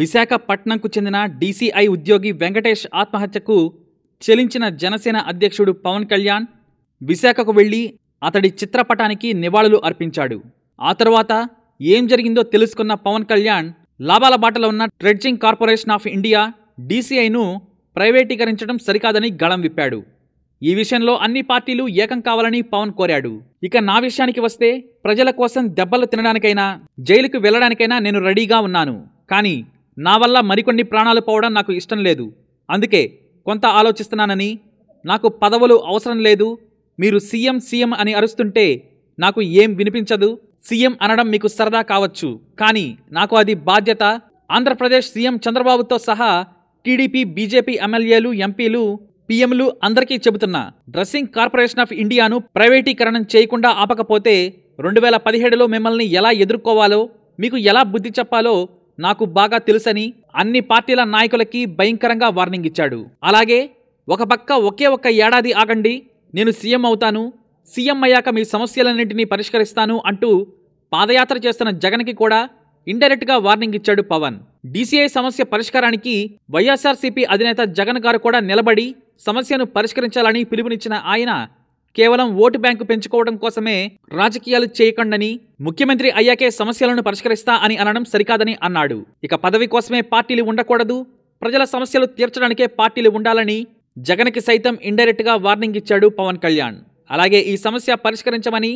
విశాఖపట్నంకు చెందిన డీసీఐ ఉద్యోగి వెంకటేష్ ఆత్మహత్యకు చెలించిన జనసేన అధ్యక్షుడు పవన్ కళ్యాణ్ విశాఖకు వెళ్లి అతడి చిత్రపటానికి నివాళులు అర్పించాడు ఆ తర్వాత ఏం జరిగిందో తెలుసుకున్న పవన్ కళ్యాణ్ లాభాల బాటలో ఉన్న ట్రెడ్జింగ్ కార్పొరేషన్ ఆఫ్ ఇండియా డీసీఐను ప్రైవేటీకరించడం సరికాదని గళం విప్పాడు ఈ విషయంలో అన్ని పార్టీలు ఏకం కావాలని పవన్ కోరాడు ఇక నా విషయానికి వస్తే ప్రజల కోసం దెబ్బలు తినడానికైనా జైలుకు వెళ్లడానికైనా నేను రెడీగా ఉన్నాను కానీ నా వల్ల మరికొన్ని ప్రాణాలు పోవడం నాకు ఇష్టం లేదు అందుకే కొంత ఆలోచిస్తున్నానని నాకు పదవులు అవసరం లేదు మీరు సీఎం సీఎం అని అరుస్తుంటే నాకు ఏం వినిపించదు సీఎం అనడం మీకు సరదా కావచ్చు కానీ నాకు అది బాధ్యత ఆంధ్రప్రదేశ్ సీఎం చంద్రబాబుతో సహా టీడీపీ బీజేపీ ఎమ్మెల్యేలు ఎంపీలు పీఎంలు అందరికీ చెబుతున్నా డ్రెస్సింగ్ కార్పొరేషన్ ఆఫ్ ఇండియాను ప్రైవేటీకరణం చేయకుండా ఆపకపోతే రెండు వేల పదిహేడులో మిమ్మల్ని ఎలా ఎదుర్కోవాలో మీకు ఎలా బుద్ధి చెప్పాలో నాకు బాగా తెలుసని అన్ని పార్టీల నాయకులకి భయంకరంగా వార్నింగ్ ఇచ్చాడు అలాగే ఒక పక్క ఒకే ఒక్క ఏడాది ఆగండి నేను సీఎం అవుతాను సీఎం అయ్యాక మీ సమస్యలన్నింటినీ పరిష్కరిస్తాను అంటూ పాదయాత్ర చేస్తున్న జగన్కి కూడా ఇండైరెక్ట్గా వార్నింగ్ ఇచ్చాడు పవన్ డీసీఐ సమస్య పరిష్కారానికి వైఎస్ఆర్సీపీ అధినేత జగన్ గారు కూడా నిలబడి సమస్యను పరిష్కరించాలని పిలుపునిచ్చిన ఆయన కేవలం ఓటు బ్యాంకు పెంచుకోవడం కోసమే రాజకీయాలు చేయకండని ముఖ్యమంత్రి అయ్యాకే సమస్యలను పరిష్కరిస్తా అని అనడం సరికాదని అన్నాడు ఇక పదవి కోసమే పార్టీలు ఉండకూడదు ప్రజల సమస్యలు తీర్చడానికే పార్టీలు ఉండాలని జగన్కి సైతం ఇండైరెక్ట్గా వార్నింగ్ ఇచ్చాడు పవన్ కళ్యాణ్ అలాగే ఈ సమస్య పరిష్కరించమని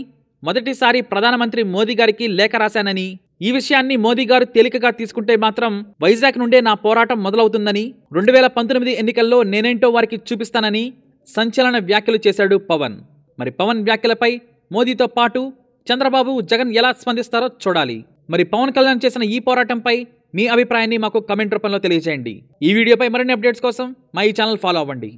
మొదటిసారి ప్రధానమంత్రి మోదీ గారికి లేఖ రాశానని ఈ విషయాన్ని మోదీ గారు తేలికగా తీసుకుంటే మాత్రం వైజాగ్ నుండే నా పోరాటం మొదలవుతుందని రెండు వేల పంతొమ్మిది ఎన్నికల్లో నేనేంటో వారికి చూపిస్తానని సంచలన వ్యాఖ్యలు చేశాడు పవన్ మరి పవన్ వ్యాఖ్యలపై మోదీతో పాటు చంద్రబాబు జగన్ ఎలా స్పందిస్తారో చూడాలి మరి పవన్ కళ్యాణ్ చేసిన ఈ పోరాటంపై మీ అభిప్రాయాన్ని మాకు కమెంట్ రూపంలో తెలియజేయండి ఈ వీడియోపై మరిన్ని అప్డేట్స్ కోసం మా ఈ ఛానల్ ఫాలో అవ్వండి